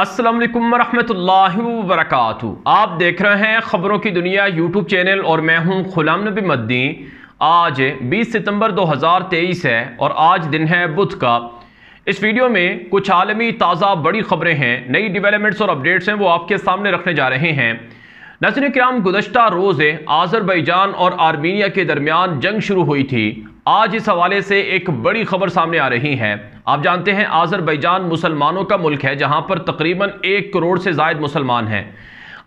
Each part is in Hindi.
असलम वरहमल वरक आप देख रहे हैं ख़बरों की दुनिया यूट्यूब चैनल और मैं हूं गुलाम नबी मद्दी आज 20 सितंबर 2023 है और आज दिन है बुध का इस वीडियो में कुछ आलमी ताज़ा बड़ी खबरें हैं नई डेवलपमेंट्स और अपडेट्स हैं वो आपके सामने रखने जा रहे हैं नजर कराम गुजशत रोज़ आज़रबैजान और आर्मीनिया के दरमियान जंग शुरू हुई थी आज इस हवाले से एक बड़ी खबर सामने आ रही है आप जानते हैं आज़रबैजान मुसलमानों का मुल्क है जहां पर तकरीबन एक करोड़ से जायद मुसलमान हैं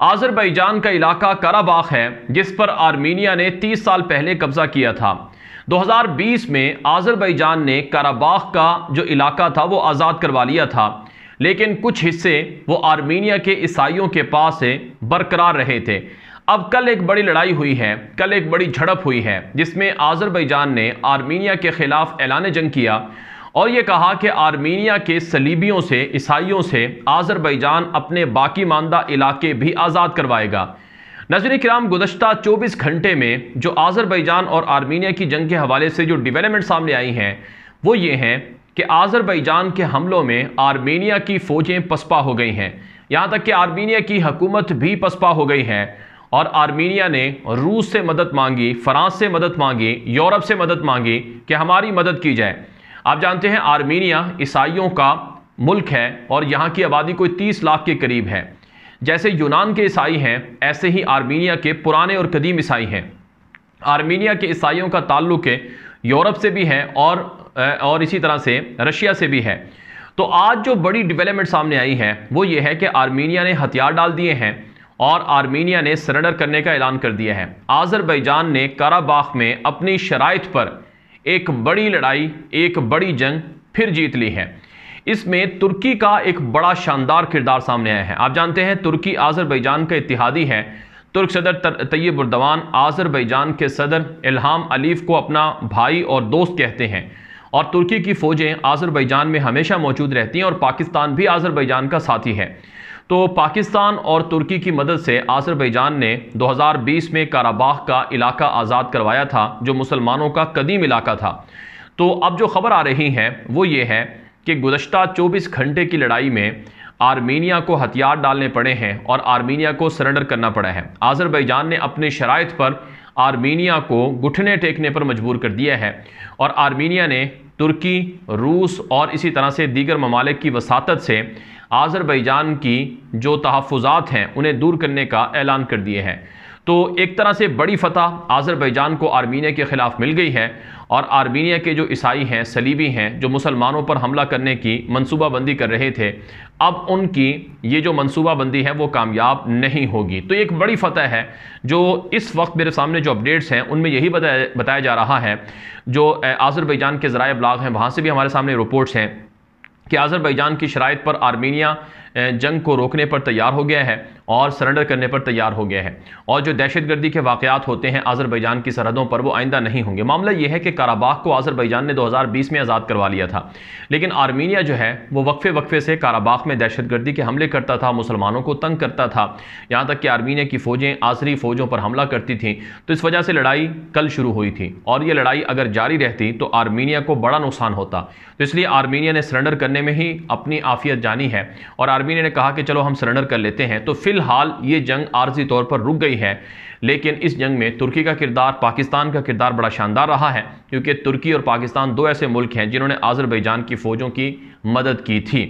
आज़रबैजान का इलाका कराबाग है जिस पर आर्मीनिया ने 30 साल पहले कब्ज़ा किया था 2020 में आज़रबैजान ने कराबाग का जो इलाका था वो आज़ाद करवा लिया था लेकिन कुछ हिस्से वो आर्मीनिया के ईसाइयों के पास बरकरार रहे थे अब कल एक बड़ी लड़ाई हुई है कल एक बड़ी झड़प हुई है जिसमें आज़रबैजान ने आर्मीनिया के ख़िलाफ़ ऐलान जंग किया और ये कहा कि आर्मीनिया के सलीबियों से ईसाइयों से आज़रबैजान अपने बाकी मानदा इलाके भी आज़ाद करवाएगा नजर कराम गुजशत 24 घंटे में जो आज़रबैजान और आर्मीनिया की जंग के हवाले से जो डिवेलपमेंट सामने आई हैं वो ये हैं कि आज़रबैजान के हमलों में आर्मीनिया की फ़ौजें पसपा हो गई हैं यहाँ तक कि आर्मीनिया की हकूमत भी पसपा हो गई है और आर्मीनिया ने रूस से मदद मांगी फ्रांस से मदद मांगी यूरोप से मदद मांगी कि हमारी मदद की जाए आप जानते हैं आर्मीनिया ईसाइयों का मुल्क है और यहाँ की आबादी कोई तीस लाख के करीब है जैसे यूनान के ईसाई हैं ऐसे ही आर्मीनिया के पुराने और कदीम ईसाई हैं आर्मीनिया के ईसाइयों का ताल्लुक यूरोप से भी है और और इसी तरह से रशिया से भी है तो आज जो बड़ी डेवलपमेंट सामने आई है वो ये है कि आर्मीनिया ने हथियार डाल दिए हैं और आर्मीनिया ने सरेंडर करने का ऐलान कर दिया है आज़रबैजान ने काराबाख में अपनी शरात पर एक बड़ी लड़ाई एक बड़ी जंग फिर जीत ली है इसमें तुर्की का एक बड़ा शानदार किरदार सामने आया है आप जानते हैं तुर्की आज़रबैजान का इतिहादी है तुर्क सदर उर्दवान आज़रबैजान के सदर इल्हाम अलीफ को अपना भाई और दोस्त कहते हैं और तुर्की की फ़ौजें आज़रबैजान में हमेशा मौजूद रहती हैं और पाकिस्तान भी आज़रबैजान का साथी है तो पाकिस्तान और तुर्की की मदद से आसरबैजान ने 2020 में काराबाह का इलाका आज़ाद करवाया था जो मुसलमानों का कदीम इलाका था तो अब जो खबर आ रही है वो ये है कि गुजशत 24 घंटे की लड़ाई में आर्मीनिया को हथियार डालने पड़े हैं और आर्मीनिया को सरेंडर करना पड़ा है आज़रबैजान ने अपने शराइ पर आर्मीनिया को घुटने टेकने पर मजबूर कर दिया है और आर्मीनिया ने तुर्की रूस और इसी तरह से दीगर ममालिक की वसात से आज़रबैजान की जो तहफ़ात हैं उन्हें दूर करने का ऐलान कर दिए हैं तो एक तरह से बड़ी फतह आज़रबैजान को आर्मीनिया के ख़िलाफ़ मिल गई है और आर्मीनिया के जो ईसाई हैं सलीबी हैं जो मुसलमानों पर हमला करने की मनसूबाबंदी कर रहे थे अब उनकी ये जो मनसूबाबंदी है वो कामयाब नहीं होगी तो एक बड़ी फतह है जो इस वक्त मेरे सामने जो अपडेट्स हैं उनमें यही बताया बताया जा रहा है जो आज़रबैजान के ज़रा ब्लाग हैं वहाँ से भी हमारे सामने रिपोर्ट्स हैं कि आज़रबैजान की शराइ पर आर्मीनिया जंग को रोकने पर तैयार हो गया है और सरेंडर करने पर तैयार हो गया है और जो दहशतगर्दी के वाकयात होते हैं आज़रबैजान की सरहदों पर वो आइंदा नहीं होंगे मामला यह है कि काराबाग को आज़रबैजान ने 2020 में आज़ाद करवा लिया था लेकिन आर्मीनिया जो है वो वक्फे वक्फे से काराबाग में दहशतगर्दी के हमले करता था मुसलमानों को तंग करता था यहाँ तक कि आर्मीनिया की फ़ौजें आसरी फ़ौजों पर हमला करती थीं तो इस वजह से लड़ाई कल शुरू हुई थी और ये लड़ाई अगर जारी रहती तो आर्मीनिया को बड़ा नुकसान होता तो इसलिए आर्मीनिया ने सरेंडर करने में ही अपनी आफियत जानी है और आर्मी ने कहा कि चलो हम सरेंडर कर लेते हैं तो फिलहाल ये जंग आर्जी तौर पर रुक गई है लेकिन इस जंग में तुर्की का किरदार पाकिस्तान का किरदार बड़ा शानदार रहा है क्योंकि तुर्की और पाकिस्तान दो ऐसे मुल्क हैं जिन्होंने आज़रबैजान की फ़ौजों की मदद की थी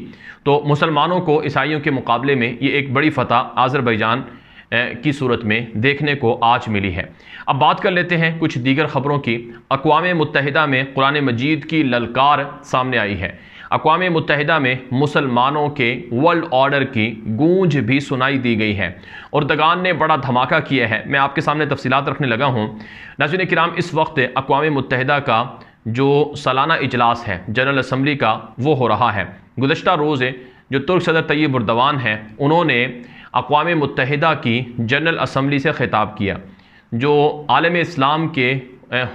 तो मुसलमानों को ईसाइयों के मुकाबले में ये एक बड़ी फ़तह आज़रबैजान की सूरत में देखने को आज मिली है अब बात कर लेते हैं कुछ दीगर खबरों की अकवा मुतहदा में कुरान मजीद की ललकार सामने आई है अकवा मुतहदा में मुसलमानों के वर्ल्ड ऑर्डर की गूंज भी सुनाई दी गई है और दगान ने बड़ा धमाका किया है मैं आपके सामने तफसीत रखने लगा हूँ नाजिन कराम इस वक्त अकवा मुतहदा का जो सालाना इजलास है जनरल असम्बली का वो हो रहा है गुजशत रोज़ जो तुर्क सदर तैयब उर्दवान हैं उन्होंने अकवा मुतहदा की जनरल असम्बली से ख़िताब किया जो आलम इस्लाम के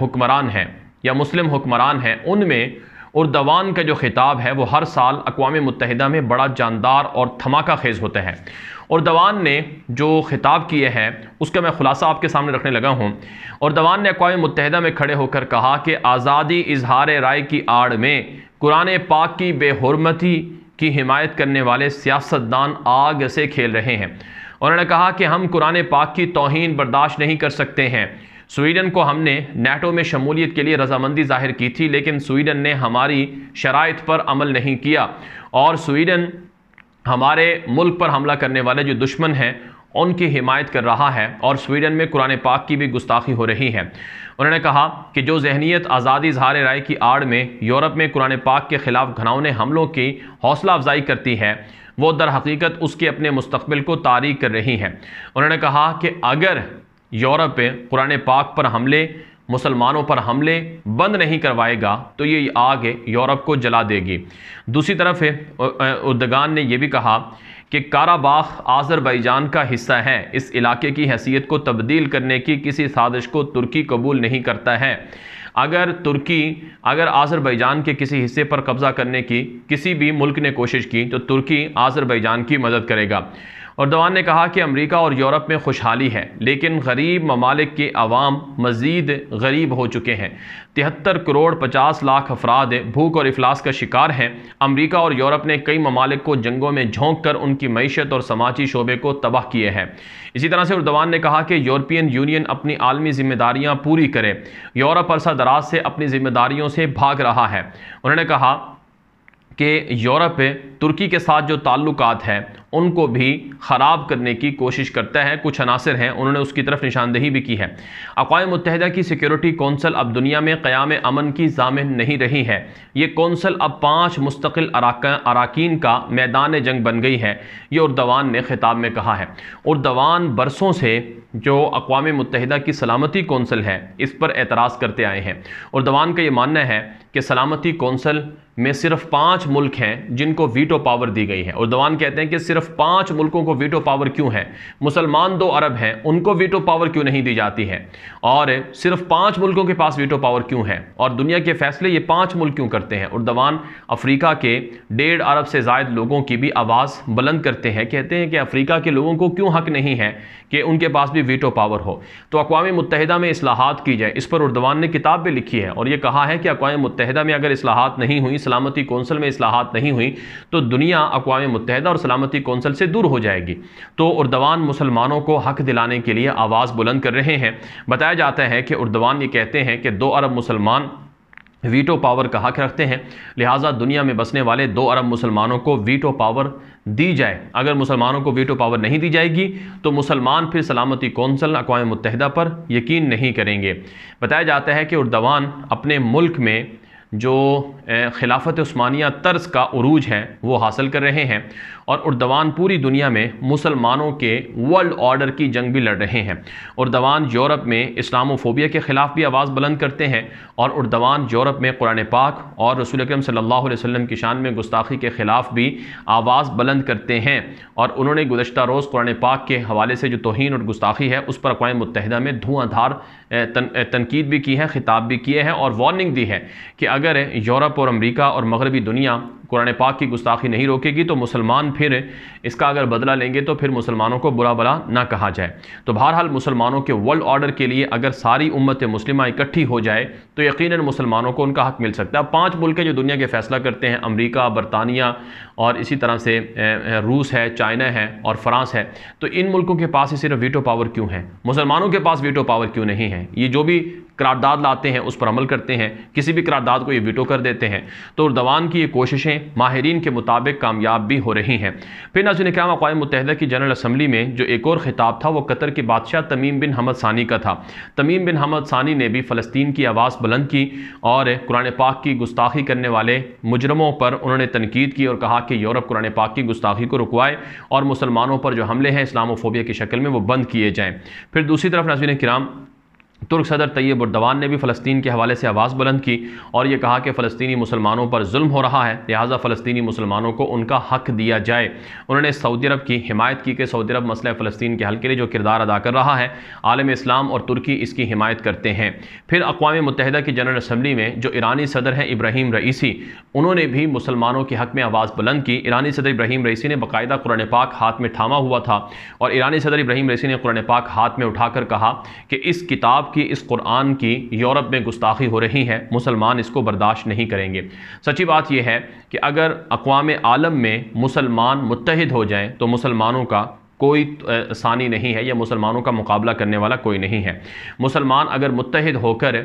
हुक्मरान हैं या मुस्लिम हुक्मरान हैं उनमें और दवान का जो ख़िताब है वो हर साल अकवाम मुतहदा में बड़ा जानदार और धमाका खेज़ होता है और दवान ने जो ख़िताब किया है उसका मैं ख़ुलासा आपके सामने रखने लगा हूँ और दवान ने अकवा मुतहदा में खड़े होकर कहा कि आज़ादी इजहार राय की आड़ में कुरान पाक की बेहरमती की हिमायत करने वाले सियासतदान आग से खेल रहे हैं उन्होंने कहा कि हम कुरान पाक की तोहन बर्दाश्त नहीं कर सकते हैं स्वीडन को हमने नेटो में शमूलियत के लिए रजामंदी जाहिर की थी लेकिन स्वीडन ने हमारी शराइ पर अमल नहीं किया और स्वीडन हमारे मुल्क पर हमला करने वाले जो दुश्मन हैं उनकी हिमायत कर रहा है और स्वीडन में कुरान पाक की भी गुस्ताखी हो रही है उन्होंने कहा कि जो जहनीत आज़ादी इजहार राय की आड़ में यूरोप में कुरान पाक के ख़िलाफ़ घनौने हमलों की हौसला अफजाई करती है वो दर हकीकत उसके अपने मुस्तबिल को तारीख कर रही हैं उन्होंने कहा कि अगर यूरोप पे कुरान पाक पर हमले मुसलमानों पर हमले बंद नहीं करवाएगा तो ये आग यूरोप को जला देगी दूसरी तरफ है उर्दगान ने यह भी कहा कि काराबाख आज़रबाईजान का हिस्सा है इस इलाके की हैसियत को तब्दील करने की किसी साजिश को तुर्की कबूल नहीं करता है अगर तुर्की अगर आज़रबाईजान के किसी हिस्से पर कब्ज़ा करने की किसी भी मुल्क ने कोशिश की तो तुर्की आज़रबाईजान की मदद करेगा उर्दवान ने कहा कि अमरीका और यूरोप में खुशहाली है लेकिन गरीब ममालिक के अवाम मज़ीद गरीब हो चुके हैं तिहत्तर करोड़ पचास लाख अफराद भूख और अफलास का शिकार हैं अमरीका और यूरोप ने कई ममालिक को जंगों में झोंक कर उनकी मीशत और समाजी शोबे को तबाह किए हैं इसी तरह से उर्दवान ने कहा कि यूरोपियन यूनियन अपनी आलमी जिम्मेदारियाँ पूरी करें यूरोप अरसा दराज से अपनी जिम्मेदारियों से भाग रहा है उन्होंने कहा कि यूरोप तुर्की के साथ जो ताल्लुकात हैं उनको भी ख़राब करने की कोशिश करता है कुछ अनासर हैं उन्होंने उसकी तरफ निशानदेही भी की है अकवा मुतहदा की सिक्योरिटी कौंसल अब दुनिया में क़्याम अमन की जामिन नहीं रही है ये कौंसल अब पाँच मुस्तकिल अरकान का मैदान जंग बन गई है ये उर्दवान ने खिताब में कहा है उर्दवान बरसों से जो अकवा मुतहदा की सलामती कौंसल है इस पर एतराज़ करते आए हैं उर्दवान का ये मानना है कि सलामती कौंसल में सिर्फ पाँच मुल्क हैं जिनको वीटो पावर दी गई है उर्दवान कहते हैं कि सिर्फ सिर्फ पांच मुल्कों को वीटो पावर क्यों है मुसलमान दो अरब हैं उनको वीटो पावर क्यों नहीं दी जाती है और सिर्फ पांच मुल्कों के पास वीटो पावर क्यों है और दुनिया के फैसले ये पांच मुल्क क्यों करते हैं उर्दवान अफ्रीका के डेढ़ अरब से जायद लोगों की भी आवाज़ बुलंद करते हैं कहते हैं कि अफ्रीका के लोगों को क्यों हक नहीं है कि उनके पास भी वीटो पावर हो तो अकवा मुतहदा में असलाहत की जाए इस पर उर्दवान ने किताब भी लिखी है और यह कहा है कि अकवा मुतहदा में अगर असलाहत नहीं हुई सलामती कौंसिल में असलाहत नहीं हुई तो दुनिया अकवा मुतहदा और सलामती कौंसल से दूर हो जाएगी तो उर्दवान मुसलमानों को हक दिलाने के लिए आवाज़ बुलंद कर रहे हैं बताया जाता है कि उर्दवान ये कहते हैं कि दो अरब मुसलमान वीटो पावर का हक रखते हैं लिहाजा दुनिया में बसने वाले दो अरब मुसलमानों को वीटो पावर दी जाए अगर मुसलमानों को वीटो पावर नहीं दी जाएगी तो मुसलमान फिर सलामती कौंसल अकवा मुतहदा पर यकीन नहीं करेंगे बताया जाता है कि उर्दवान अपने मुल्क में जो खिलाफत स्मानिया तर्ज का अरूज है वो हासिल कर रहे हैं और उर्दवान पूरी दुनिया में मुसलमानों के वर्ल्ड ऑर्डर की जंग भी लड़ रहे हैं उर्दवान यूरोप में इस्लामोफोबिया के ख़िलाफ़ भी आवाज़ बुलंद करते हैं और उर्दवान यूरोप में कुरान पाक और रसूल अक्रम सल्ला वसम की शान में गुस्ताखी के ख़िलाफ़ भी आवाज़ बुलंद करते हैं और उन्होंने गुजशत रोज़ कुरान पाक के हवाले से जो तोहन और गुस्ताखी है उस पर अकवा मुतहदा में धुआंधार तनकीद भी की है ख़िताब भी किए हैं और वार्निंग दी है कि अगर यूरोप और अमेरिका और मगरबी दुनिया कुरान पाक की गुस्ताखी नहीं रोकेगी तो मुसलमान फिर इसका अगर बदला लेंगे तो फिर मुसलमानों को बुरा भला ना कहा जाए तो बहरहाल मुसलमानों के वर्ल्ड ऑर्डर के लिए अगर सारी उम्मत मुस्लिम इकट्ठी हो जाए तो यकीन मुसलमानों को उनका हक मिल सकता है पाँच मुल्क जो दुनिया के फैसला करते हैं अमरीका बरतानिया और इसी तरह से रूस है चाइना है और फ्रांस है तो इन मुल्कों के पास ही सिर्फ वीटो पावर क्यों है मुसलमानों के पास वीटो पावर क्यों नहीं है ये जो भी करारदाद लाते हैं उस पर अमल करते हैं किसी भी करारदाद को ये वीटो कर देते हैं तो उर्दवान की ये कोशिशें में माहरीन के मुताबिक कामयाब भी हो रही हैं फिर नाजुल क्या अकवा मुतहद की जनरल असम्बली में जो एक और खिताब था वो कतर के बादशाह तमीम बिन हमद सानी का था तमीम बिन हमद सानी ने भी फ़लस्तीन की आवाज़ बुलंद की और कुरान पाक की गुस्ताखी करने वाले मुजरमों पर उन्होंने तनकीद की और कहा कि यूरोप कुरान पाक की गुस्ताखी को रुकवाए और मुसलमानों पर जो हमले हैं इस्लामोफोबिया की शक्ल में वो बंद किए जाएँ फिर दूसरी तरफ नाजुल कराम तुर्क सदर तैयब उर्दवान ने भी फ़लस्तीन के हवाले से आवाज़ बुलंद की और यह कहा कि फ़लस्तीनी मुसलमानों पर जुल्म हो रहा है लिहाजा फ़लस्तीनी मुसलमानों को उनका हक दिया जाए उन्होंने सऊदी अरब की हिमायत की कि सऊदी अरब मसला फ़लस्तीन के हल के लिए जो किरदार अदा कर रहा है आलम इस्लाम और तुर्की इसकी हिमायत करते हैं फिर अकवा मतहदा की जनरल असम्बली में जो ईरानी सदर हैं इब्राहिम रईसी उन्होंने भी मुसलमानों के हक में आवाज़ बुलंद की ईरानी सदर इब्राहिम रईसी ने बाकायदा कुरान पाक हाथ में थामा हुआ था और ईरानी सदर इब्राहिम रईसी ने कुरान पाक हाथ में उठाकर कहा कि इस किताब आपकी इस कुरान की यूरोप में गुस्ताखी हो रही है मुसलमान इसको बर्दाश्त नहीं करेंगे सच्ची बात यह है कि अगर अकवाम आलम में मुसलमान मुतहद हो जाएँ तो मुसलमानों का कोई आसानी नहीं है या मुसलमानों का मुकाबला करने वाला कोई नहीं है मुसलमान अगर मुतहद होकर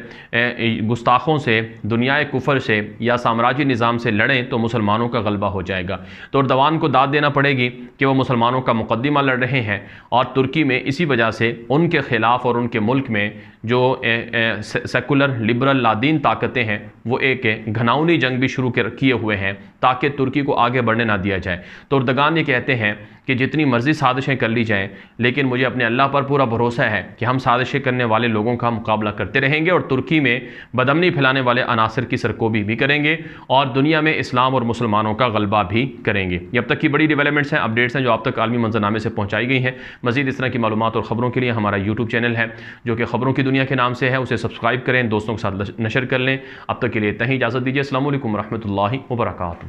गुस्ताखों से दुनिया कुफर से या साम्राज्य निज़ाम से लड़ें तो मुसलमानों का गलबा हो जाएगा तो अर्दवान को दाद देना पड़ेगी कि वह मुसलमानों का मुकदमा लड़ रहे हैं और तुर्की में इसी वजह से उनके ख़िलाफ़ और उनके मुल्क में जो सेकुलर लिबरल लादीन ताकतें हैं वो एक घनाउनी जंग भी शुरू किए हुए हैं ताकि तुर्की को आगे बढ़ने ना दिया जाए तो उर्दगान ये कहते हैं कि जितनी मर्जी साजिशें कर ली जाएँ लेकिन मुझे अपने अल्लाह पर पूरा भरोसा है कि हम साजिशें करने वाले लोगों का मुकाबला करते रहेंगे और तुर्की में बदमनी फैलाने वाले अनासर की सरकोबी भी करेंगे और दुनिया में इस्लाम और मुसलमानों का गलबा भी करेंगे अब तक की बड़ी डेवलपमेंट्स हैं अपडेट्स हैं जो आप तक आलमी मंजरनामे से पहुँचाई गई हैं मजीद इस तरह की मालूम और ख़बरों के लिए हमारा यूट्यूब चैनल है जो कि ख़बरों की दुनिया के नाम से है उसे सब्सक्राइब करें दोस्तों के साथ नशर कर लें अब तक के लिए इतना ही इजाज़त दीजिए असल वरहमल वर्का